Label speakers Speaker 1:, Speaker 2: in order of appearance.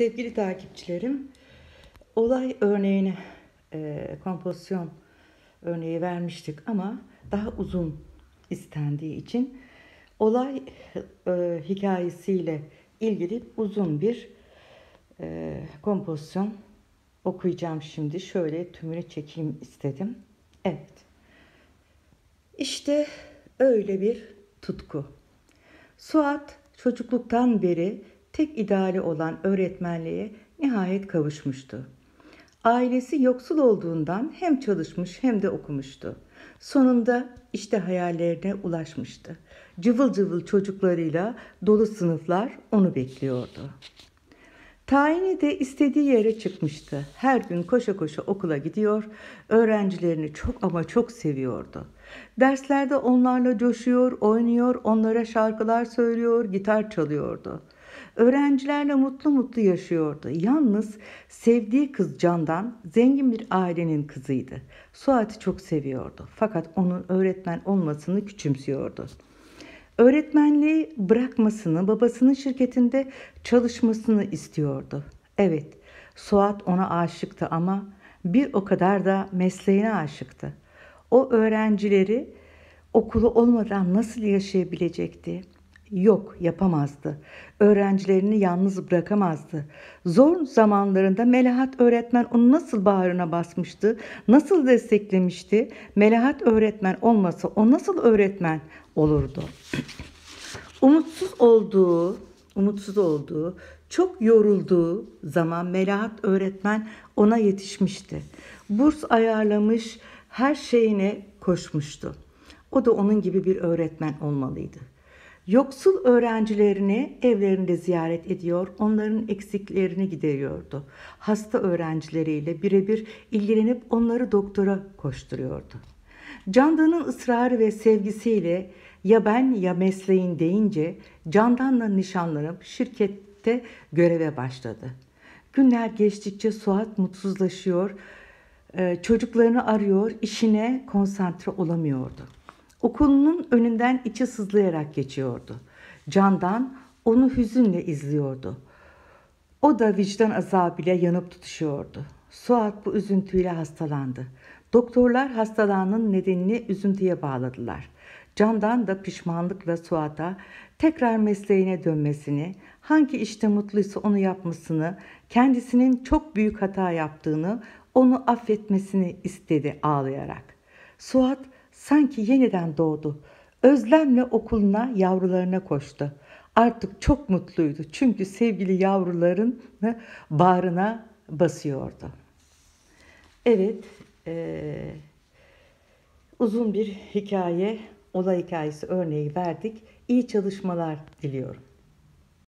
Speaker 1: Sevgili takipçilerim, olay örneğini, e, kompozisyon örneği vermiştik ama daha uzun istendiği için olay e, hikayesiyle ilgili uzun bir e, kompozisyon okuyacağım şimdi. Şöyle tümünü çekeyim istedim. Evet. işte öyle bir tutku. Suat çocukluktan beri tek ideali olan öğretmenliğe nihayet kavuşmuştu. Ailesi yoksul olduğundan hem çalışmış hem de okumuştu. Sonunda işte hayallerine ulaşmıştı. Cıvıl cıvıl çocuklarıyla dolu sınıflar onu bekliyordu. Tayini de istediği yere çıkmıştı. Her gün koşa koşa okula gidiyor, öğrencilerini çok ama çok seviyordu. Derslerde onlarla coşuyor, oynuyor, onlara şarkılar söylüyor, gitar çalıyordu.'' Öğrencilerle mutlu mutlu yaşıyordu. Yalnız sevdiği kız Candan zengin bir ailenin kızıydı. Suat'ı çok seviyordu. Fakat onun öğretmen olmasını küçümsüyordu. Öğretmenliği bırakmasını, babasının şirketinde çalışmasını istiyordu. Evet, Suat ona aşıktı ama bir o kadar da mesleğine aşıktı. O öğrencileri okulu olmadan nasıl yaşayabilecekti? Yok, yapamazdı. Öğrencilerini yalnız bırakamazdı. Zor zamanlarında Melahat öğretmen onu nasıl bağrına basmıştı, nasıl desteklemişti? Melahat öğretmen olmasa o nasıl öğretmen olurdu? umutsuz olduğu, umutsuz olduğu, çok yorulduğu zaman Melahat öğretmen ona yetişmişti. Burs ayarlamış, her şeyine koşmuştu. O da onun gibi bir öğretmen olmalıydı. Yoksul öğrencilerini evlerinde ziyaret ediyor, onların eksiklerini gideriyordu. Hasta öğrencileriyle birebir ilgilenip onları doktora koşturuyordu. Candan'ın ısrarı ve sevgisiyle ya ben ya mesleğin deyince Candan'la nişanlanıp şirkette göreve başladı. Günler geçtikçe Suat mutsuzlaşıyor, çocuklarını arıyor, işine konsantre olamıyordu. Okulunun önünden içi sızlayarak geçiyordu. Candan onu hüzünle izliyordu. O da vicdan azabıyla yanıp tutuşuyordu. Suat bu üzüntüyle hastalandı. Doktorlar hastalığının nedenini üzüntüye bağladılar. Candan da pişmanlıkla Suat'a tekrar mesleğine dönmesini, hangi işte mutluysa onu yapmasını, kendisinin çok büyük hata yaptığını, onu affetmesini istedi ağlayarak. Suat sanki yeniden doğdu. Özlemle okuluna, yavrularına koştu. Artık çok mutluydu çünkü sevgili yavrularını bağrına basıyordu. Evet, e, uzun bir hikaye, olay hikayesi örneği verdik. İyi çalışmalar diliyorum.